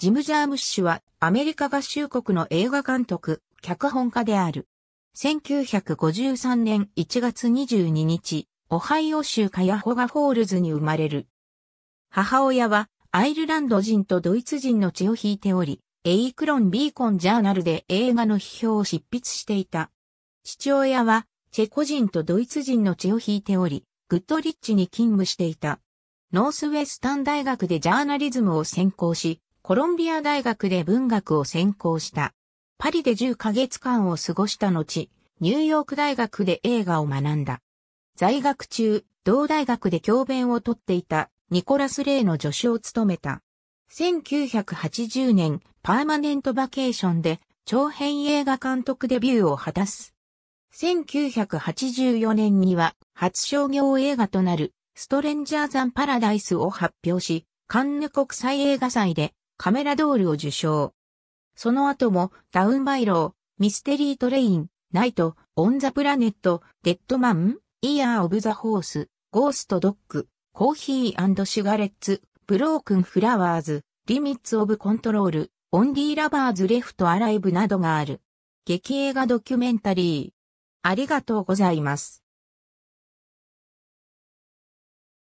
ジム・ジャームッシュはアメリカ合衆国の映画監督、脚本家である。1953年1月22日、オハイオ州カヤホガフォールズに生まれる。母親はアイルランド人とドイツ人の血を引いており、エイクロン・ビーコン・ジャーナルで映画の批評を執筆していた。父親はチェコ人とドイツ人の血を引いており、グッドリッチに勤務していた。ノースウェスタン大学でジャーナリズムを専攻し、コロンビア大学で文学を専攻した。パリで10ヶ月間を過ごした後、ニューヨーク大学で映画を学んだ。在学中、同大学で教鞭をとっていたニコラス・レイの助手を務めた。1980年、パーマネントバケーションで長編映画監督デビューを果たす。1984年には初商業映画となるストレンジャーザンパラダイスを発表し、カンヌ国際映画祭でカメラドールを受賞。その後も、ダウンバイロー、ミステリートレイン、ナイト、オンザプラネット、デッドマン、イヤー・オブ・ザ・ホース、ゴースト・ドッグ、コーヒーシュガレッツ、ブロークン・フラワーズ、リミッツ・オブ・コントロール、オンリー・ラバーズ・レフト・アライブなどがある。劇映画ドキュメンタリー。ありがとうございます。